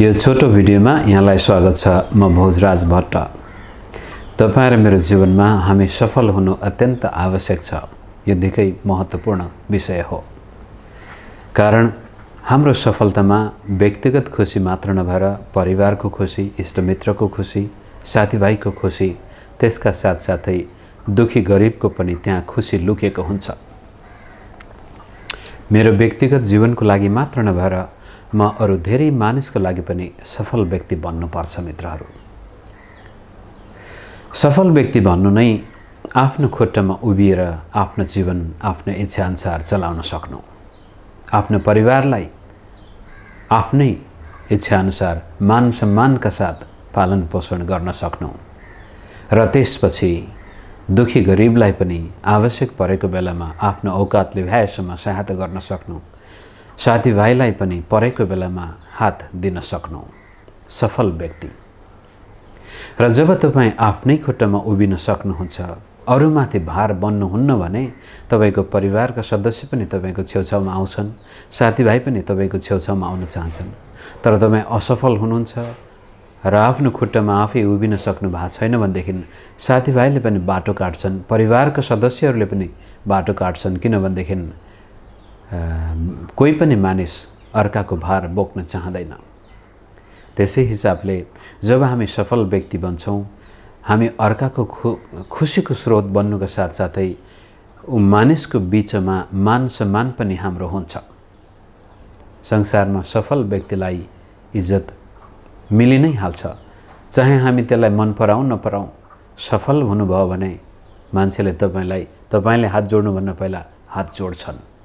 यो छोटो भिडियोमा यहाँलाई स्वागत छ म भोजराज भट्ट तपाईँ र मेरो जीवनमा हामी सफल हुनु अत्यन्त आवश्यक छ यो निकै महत्त्वपूर्ण विषय हो कारण हाम्रो सफलतामा व्यक्तिगत खुसी मात्र नभएर परिवारको खुसी इष्टमित्रको खुसी साथीभाइको खुसी त्यसका साथसाथै दुखी गरिबको पनि त्यहाँ खुसी लुकेको हुन्छ मेरो व्यक्तिगत जीवनको लागि मात्र नभएर म अरू धेरै मानिसको लागि पनि सफल व्यक्ति बन्नुपर्छ मित्रहरू सफल व्यक्ति भन्नु नै आफ्नो खुट्टामा उभिएर आफ्नो जीवन आफ्नो इच्छाअनुसार चलाउन सक्नु आफ्नो परिवारलाई आफ्नै इच्छाअनुसार मान सम्मानका साथ पालन पोषण गर्न सक्नु र त्यसपछि दुखी गरिबलाई पनि आवश्यक परेको बेलामा आफ्नो औकातले भ्याएसम्म सहायता गर्न सक्नु साथीभाइलाई पनि परेको बेलामा हात दिन सक्नु सफल व्यक्ति र जब तपाईँ आफ्नै खुट्टामा उभिन सक्नुहुन्छ अरूमाथि भार बन्नुहुन्न भने तपाईँको परिवारका सदस्य पनि तपाईँको छेउछाउमा आउँछन् साथीभाइ पनि तपाईँको छेउछाउमा आउन चाहन्छन् तर तपाईँ असफल हुनुहुन्छ र आफ्नो खुट्टामा आफै उभिन सक्नु भएको छैन भनेदेखि साथीभाइले पनि बाटो काट्छन् परिवारका सदस्यहरूले पनि बाटो काट्छन् किनभनेदेखि कोही पनि मानिस अर्काको भार बोक्न चाहँदैन त्यसै हिसाबले जब हामी सफल व्यक्ति बन्छौँ हामी अर्काको खु खुसीको स्रोत बन्नुको साथसाथै ऊ मानिसको बिचमा मान सम्मान पनि हाम्रो हुन्छ संसारमा सफल व्यक्तिलाई इज्जत मिलि नै हाल्छ चाहे हामी त्यसलाई मन पराउँ नपराउँ सफल हुनुभयो भने मान्छेले तपाईँलाई तपाईँले हात जोड्नुभन्दा पहिला हात जोड्छन्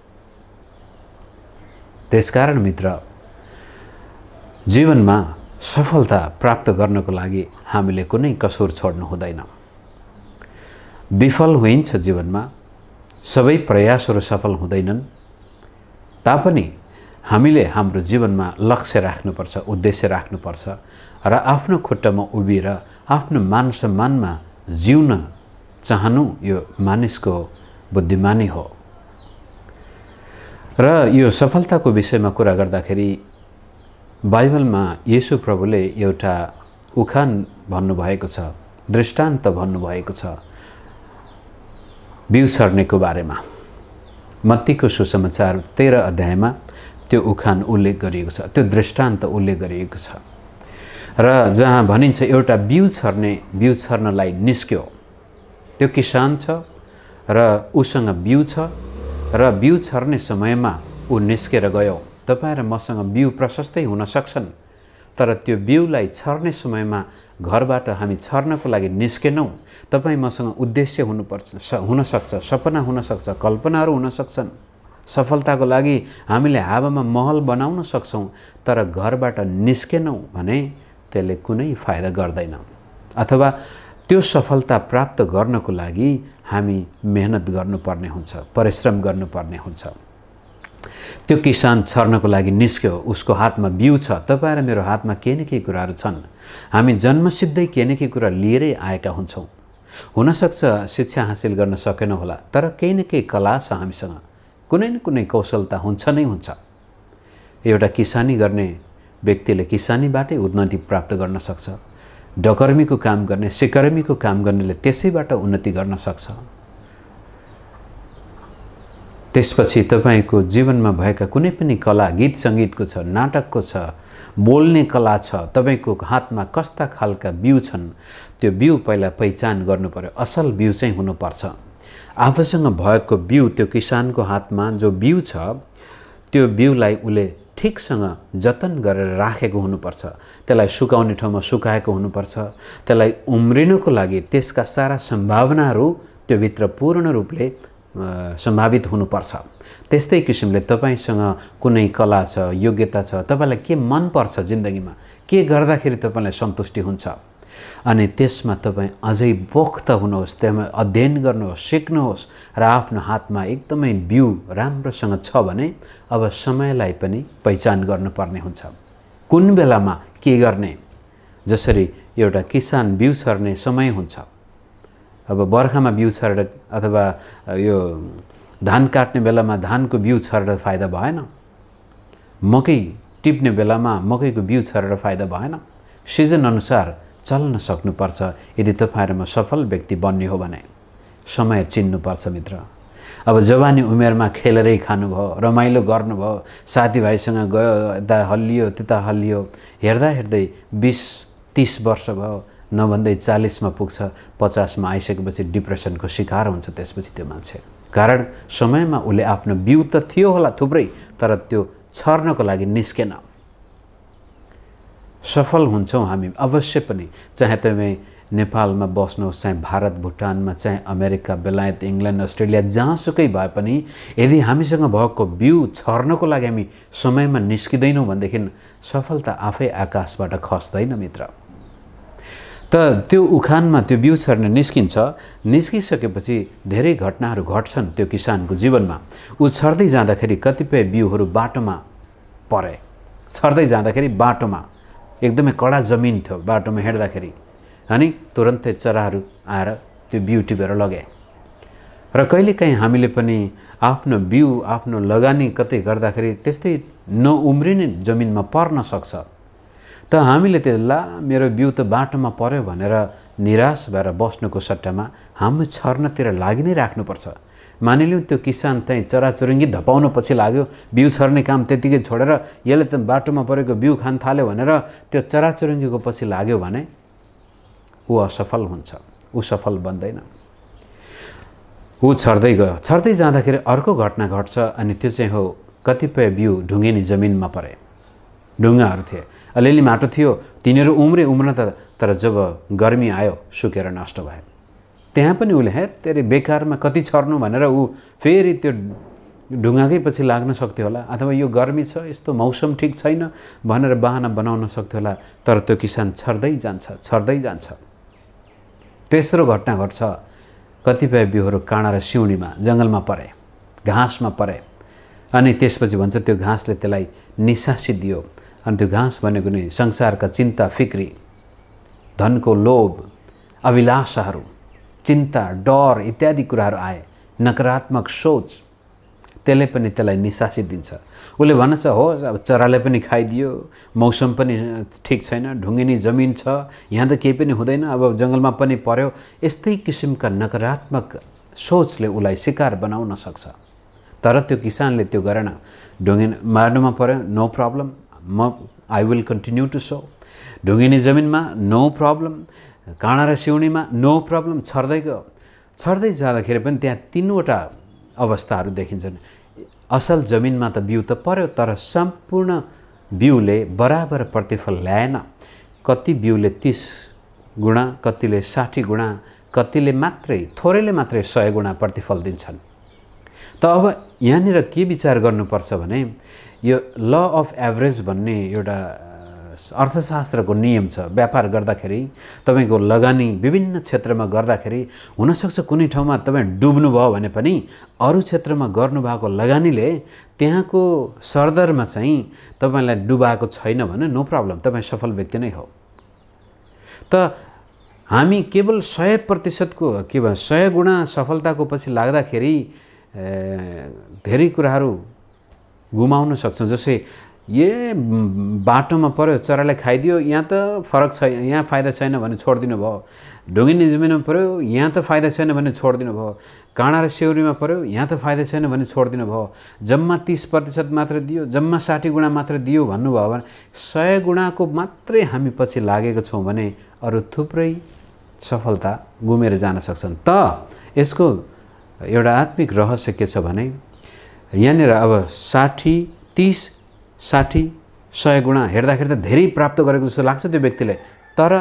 त्यसकारण मित्र जीवनमा सफलता प्राप्त गर्नको लागि हामीले कुनै कसुर छोड्नु हुँदैन विफल होइन्छ जीवनमा सबै प्रयासहरू सफल हुँदैनन् तापनि हामीले हाम्रो जीवनमा लक्ष्य राख्नुपर्छ उद्देश्य राख्नुपर्छ र आफ्नो खुट्टामा उभिएर आफ्नो मान सम्मानमा जिउन चाहनु यो मानिसको बुद्धिमानी हो र यो सफलताको विषयमा कुरा गर्दाखेरि बाइबलमा येसु प्रभुले एउटा उखान भन्नुभएको छ दृष्टान्त भन्नुभएको छ बिउ सर्नेको बारेमा मत्तीको सुसमाचार तेह्र अध्यायमा त्यो उखान उल्लेख गरिएको छ त्यो दृष्टान्त उल्लेख गरिएको छ र जहाँ भनिन्छ एउटा बिउ छर्ने बिउ छर्नलाई निस्क्यो त्यो किसान छ र उसँग बिउ छ र बिउ छर्ने समयमा ऊ निस्केर गयो तपाईँ र मसँग बिउ प्रशस्तै हुन सक्छन् तर त्यो बिउलाई छर्ने समयमा घरबाट हामी छर्नको लागि निस्केनौँ तपाईँ मसँग उद्देश्य हुनुपर्छ हुनसक्छ सपना हुनसक्छ कल्पनाहरू हुनसक्छन् सफलताको लागि हामीले हावामा महल बनाउन सक्छौँ तर घरबाट निस्केनौँ भने त्यसले कुनै फाइदा गर्दैन अथवा त्यो सफलता प्राप्त गर्नको लागि हामी मेहनत गर्नुपर्ने हुन्छ परिश्रम गर्नुपर्ने हुन्छ त्यो किसान छर्नको लागि निस्क्यो उसको हातमा बिउ छ तपाईँ र मेरो हातमा के न केही कुराहरू छन् हामी जन्मसिद्धै के न केही कुरा लिएरै आएका हुन्छौँ हुनसक्छ शिक्षा हासिल गर्न सकेनौँ होला तर केही न केही कला छ हामीसँग कुनै न कुनै कौशलता हुन्छ नै हुन्छ एउटा किसानी गर्ने व्यक्तिले किसानीबाटै उन्नति प्राप्त गर्न सक्छ डकर्मीको काम गर्ने सिकर्मीको काम गर्नेले त्यसैबाट उन्नति गर्न सक्छ त्यसपछि तपाईँको जीवनमा भएका कुनै पनि कला गीत सङ्गीतको छ नाटकको छ बोल्ने कला छ तपाईँको हातमा कस्ता खालका बिउ छन् त्यो बिउ पहिला पहिचान गर्नु पऱ्यो असल बिउ चाहिँ हुनुपर्छ आफूसँग भएको बिउ त्यो किसानको हातमा जो बिउ छ त्यो बिउलाई उसले ठिकसँग जतन गरेर राखेको हुनुपर्छ त्यसलाई सुकाउने ठाउँमा सुकाएको हुनुपर्छ त्यसलाई उम्रिनुको लागि त्यसका सारा सम्भावनाहरू त्यो भित्र पूर्ण रूपले सम्भावित हुनुपर्छ त्यस्तै किसिमले तपाईँसँग कुनै कला छ योग्यता छ तपाईँलाई के मनपर्छ जिन्दगीमा के गर्दाखेरि तपाईँलाई सन्तुष्टि हुन्छ अनि त्यसमा तपाईँ अझै पोख्त हुनुहोस् त्यसमा अध्ययन गर्नुहोस् सिक्नुहोस् र आफ्नो हातमा एकदमै बिउ राम्रोसँग छ भने अब समयलाई पनि पहिचान गर्नुपर्ने हुन्छ कुन बेलामा के गर्ने जसरी एउटा किसान बिउ छर्ने समय हुन्छ अब बर्खामा बिउ छरेर अथवा यो धान काट्ने बेलामा धानको बिउ छरेर फाइदा भएन मकै टिप्ने बेलामा मकैको बिउ छरेर फाइदा भएन सिजनअनुसार चल्न सक्नुपर्छ यदि तपाईँहरूमा सफल व्यक्ति बन्ने हो भने समय चिन्नुपर्छ मित्र अब जवानी उमेरमा खेलेरै खानुभयो रमाइलो गर्नुभयो साथीभाइसँग गयो यता हल्लियो त्यता हल्लियो हेर्दा हेर्दै बिस तिस वर्ष भयो नभन्दै चालिसमा पुग्छ पचासमा आइसकेपछि डिप्रेसनको शिकार हुन्छ त्यसपछि त्यो मान्छे कारण समयमा उसले आफ्नो बिउ त थियो होला थुप्रै तर त्यो छर्नको लागि निस्केन सफल हुन्छौँ हामी अवश्य पनि चाहे तपाईँ नेपालमा बस्नुहोस् चाहे भारत भुटानमा चाहे अमेरिका बेलायत इङ्ल्यान्ड अस्ट्रेलिया जहाँसुकै भए पनि यदि हामीसँग भएको बिउ छर्नको लागि हामी समयमा निस्किँदैनौँ भनेदेखि सफलता आफै आकाशबाट खस्दैन मित्र त त्यो उखानमा त्यो बिउ छर्न निस्किन्छ निस्किसकेपछि धेरै घटनाहरू घट्छन् त्यो किसानको जीवनमा ऊ छर्दै जाँदाखेरि कतिपय बिउहरू बाटोमा परे छर्दै जाँदाखेरि बाटोमा एकदमै कडा जमिन थियो बाटोमा हिँड्दाखेरि अनि तुरन्तै चराहरू आएर त्यो बिउ टिपेर लगे र कहिलेकाहीँ हामीले पनि आफ्नो बिउ आफ्नो लगानी कतै गर्दाखेरि त्यस्तै नउम्रिने जमिनमा पर्न सक्छ त हामीले त्यसलाई मेरो बिउ त बाटोमा पऱ्यो भनेर निराश भएर बस्नुको सट्टामा हामी छर्नतिर लागि नै राख्नुपर्छ मानिलिउँ त्यो किसान चाहिँ चराचुरुङ्गी धपाउनु पछि लाग्यो बिउ छर्ने काम त्यतिकै छोडेर यसले त बाटोमा परेको बिउ खान थाल्यो भनेर त्यो चराचुरुङ्गीको पछि लाग्यो भने ऊ असफल हुन्छ ऊ सफल बन्दैन ऊ छर्दै गयो छर्दै जाँदाखेरि अर्को घटना घट्छ अनि त्यो चाहिँ हो कतिपय बिउ ढुङ्गेनी जमिनमा परे ढुङ्गाहरू थिए अलिअलि माटो थियो तिनीहरू उम्रे उम्र त तर जब गर्मी आयो सुकेर नष्ट भयो त्यहाँ पनि उसले हे तेरि बेकारमा कति छर्नु भनेर ऊ फेरि त्यो ढुङ्गाकै पछि लाग्न सक्थ्यो होला अथवा यो गर्मी छ यस्तो मौसम ठिक छैन भनेर बाहना बनाउन सक्थ्यो होला तर त्यो किसान छर्दै जान्छ छर्दै जान्छ तेस्रो घटना घट्छ कतिपय बिउहरू काँडा र सिउँडीमा जङ्गलमा परे घाँसमा परे अनि त्यसपछि भन्छ त्यो घाँसले त्यसलाई निसासी दियो अनि त्यो घाँस भनेको नि संसारका चिन्ता फिक्री धनको लोभ अभिलाषाहरू चिन्ता डर इत्यादि कुराहरू आए नकारात्मक सोच त्यसले पनि त्यसलाई निसासित दिन्छ उसले भन्छ हो अब चराले पनि खाइदियो मौसम पनि ठिक छैन ढुङ्गिनी जमिन छ यहाँ त केही पनि हुँदैन अब जङ्गलमा पनि पर्यो यस्तै किसिमका नकारात्मक सोचले उसलाई सिकार बनाउन सक्छ तर त्यो किसानले त्यो गरेन ढुङ्गिन मार्नुमा पर्यो नो प्रब्लम म आई विल कन्टिन्यू टु सो ढुङ्गिने जमिनमा नो प्रब्लम काँडा र सिउनीमा नो प्रब्लम छर्दै गयो छर्दै जाँदाखेरि पनि त्यहाँ तिनवटा अवस्थाहरू देखिन्छन् असल जमिनमा त बिउ त पर्यो तर सम्पूर्ण बिउले बराबर प्रतिफल ल्याएन कति बिउले तिस गुणा कतिले साठी गुणा कतिले मात्रै थोरैले मात्रै सय गुणा प्रतिफल दिन्छन् त अब यहाँनिर के विचार गर्नुपर्छ भने यो ल अफ एभरेज भन्ने एउटा अर्थशास्त्रको नियम छ व्यापार गर्दाखेरि तपाईँको लगानी विभिन्न क्षेत्रमा गर्दाखेरि हुनसक्छ कुनै ठाउँमा तपाईँ डुब्नुभयो भने पनि अरू क्षेत्रमा गर्नुभएको लगानीले त्यहाँको सरदरमा चाहिँ तपाईँलाई डुबाएको छैन भने नो प्रब्लम तपाईँ सफल व्यक्ति नै हो त हामी केवल सय प्रतिशतको के भन्छ सय गुणा सफलताको पछि लाग्दाखेरि धेरै कुराहरू घुमाउन सक्छौँ जस्तै ए बाटोमा पऱ्यो चरालाई खाइदियो यहाँ त फरक छ यहाँ फाइदा छैन भने छोडिदिनु भयो ढुङ्गिने जमिनमा पऱ्यो यहाँ त फाइदा छैन भने छोडिदिनु भयो काँडा र सेउरीमा पऱ्यो यहाँ त फाइदा छैन भने छोडिदिनु भयो जम्मा तिस प्रतिशत मात्र दियो जम्मा साठी गुणा मात्र दियो भन्नुभयो भने सय गुणाको मात्रै हामी पछि लागेको छौँ भने अरू थुप्रै सफलता गुमेर जान सक्छन् त यसको एउटा आत्मिक रहस्य के छ भने यहाँनिर अब साठी तिस साठी सय गुणा हेर्दाखेरि त धेरै प्राप्त गरेको जस्तो लाग्छ त्यो व्यक्तिलाई तर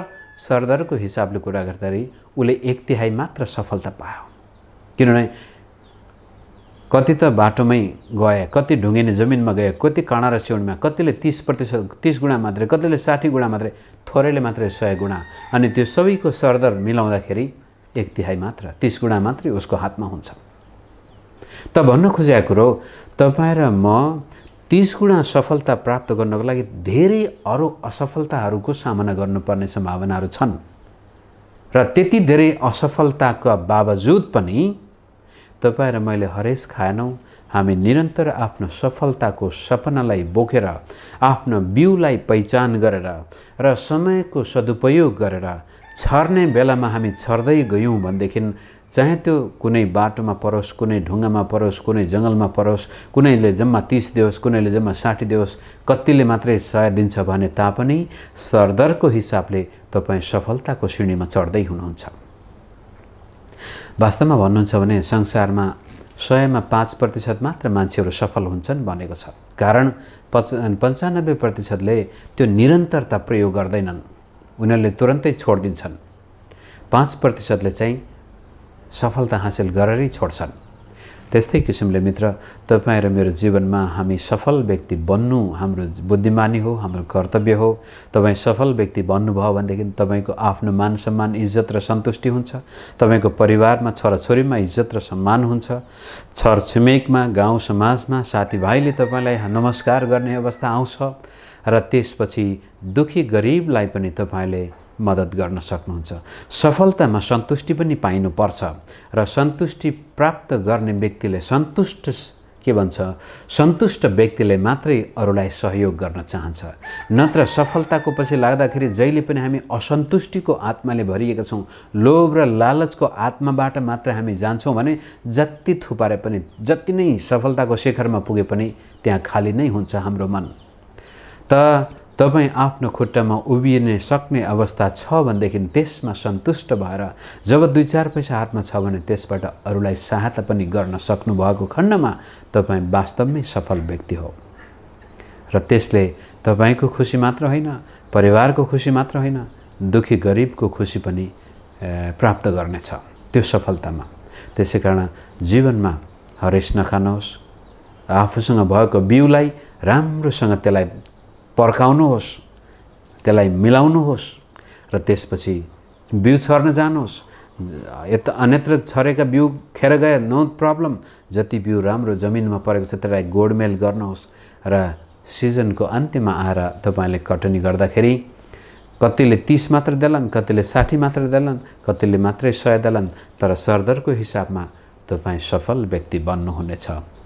सरदरको हिसाबले कुरा गर्दाखेरि उसले एक तिहाई मात्र सफलता पायो किनभने कति त बाटोमै गए कति ढुङ्गिने जमिनमा गए कति काँडा र सिउनमा कतिले तिस प्रतिशत तिस गुणा मात्रै कतिले साठी गुणा मात्रै थोरैले मात्रै सय गुणा अनि त्यो सबैको सरदर मिलाउँदाखेरि एक तिहाई मात्र तिस गुणा मात्रै उसको हातमा हुन्छ त भन्न खोजेको कुरो तपाईँ र म तिस गुणा सफलता प्राप्त गर्नको लागि धेरै अरू असफलताहरूको सामना गर्नुपर्ने सम्भावनाहरू छन् र त्यति धेरै असफलताका बावजुद पनि तपाईँ र मैले हरेस खाएनौँ हामी निरन्तर आफ्नो सफलताको सपनालाई बोकेर आफ्नो बिउलाई पहिचान गरेर र समयको सदुपयोग गरेर छर्ने बेलामा हामी छर्दै गयौँ भनेदेखि चाहे त्यो कुनै बाटोमा परोस् कुनै ढुङ्गामा परोस् कुनै जङ्गलमा परोस् कुनैले जम्मा तिस दियोस् कुनैले जम्मा साठी दियोस् कतिले मात्रै सय दिन्छ भने तापनि सरदरको हिसाबले तपाईँ सफलताको श्रेणीमा चढ्दै हुनुहुन्छ वास्तवमा भन्नुहुन्छ भने संसारमा सयमा पाँच प्रतिशत मात्र मान्छेहरू सफल हुन्छन् भनेको छ कारण पच पन्चानब्बे प्रतिशतले त्यो निरन्तरता प्रयोग गर्दैनन् उनीहरूले तुरन्तै छोडिदिन्छन् पाँच प्रतिशतले चाहिँ सफलता हासिल गरेरै छोड्छन् त्यस्तै किसिमले मित्र तपाईँ र मेरो जीवनमा हामी सफल व्यक्ति बन्नु हाम्रो बुद्धिमानी हो हाम्रो कर्तव्य हो तपाईँ सफल व्यक्ति बन्नुभयो भनेदेखि तपाईँको आफ्नो मान सम्मान इज्जत र सन्तुष्टि हुन्छ तपाईँको परिवारमा छोराछोरीमा इज्जत र सम्मान हुन्छ छरछिमेकमा गाउँ समाजमा साथीभाइले तपाईँलाई नमस्कार गर्ने अवस्था आउँछ र त्यसपछि दुखी गरिबलाई पनि तपाईँले मद्दत गर्न सक्नुहुन्छ सफलतामा सन्तुष्टि पनि पाइनुपर्छ र सन्तुष्टि प्राप्त गर्ने व्यक्तिले सन्तुष्ट के भन्छ सन्तुष्ट व्यक्तिले मात्रै अरूलाई सहयोग गर्न चाहन्छ नत्र सफलताको पछि लाग्दाखेरि जहिले पनि हामी असन्तुष्टिको आत्माले भरिएका छौँ लोभ र लालचको आत्माबाट मात्र हामी जान्छौँ भने जति थुपारे पनि जति नै सफलताको शिखरमा पुगे पनि त्यहाँ खाली नै हुन्छ हाम्रो मन त तपाईँ आफ्नो खुट्टामा उभिने सक्ने अवस्था छ भनेदेखि त्यसमा सन्तुष्ट भएर जब दुई चार पैसा हातमा छ भने त्यसबाट अरूलाई सहायता पनि गर्न सक्नुभएको खण्डमा तपाईँ वास्तवमै सफल व्यक्ति हो र त्यसले तपाईँको खुसी मात्र होइन परिवारको खुसी मात्र होइन दुःखी गरिबको खुसी पनि प्राप्त गर्नेछ त्यो सफलतामा त्यसै कारण जीवनमा हरेस नखानुहोस् आफूसँग भएको बिउलाई राम्रोसँग त्यसलाई पर्खाउनुहोस् त्यसलाई मिलाउनुहोस् र त्यसपछि बिउ छर्न जानुहोस् यता अन्यत्र छरेका बिउ खेर गए नो प्रब्लम जति बिउ राम्रो जमिनमा परेको छ त्यसलाई गोडमेल गर्नुहोस् र सिजनको अन्त्यमा आएर तपाईँले कटनी गर्दाखेरि कतिले तिस मात्र देलान् कतिले साठी मात्र देलान् कतिले मात्रै सय देलान् तर सरदरको हिसाबमा तपाईँ सफल व्यक्ति बन्नुहुनेछ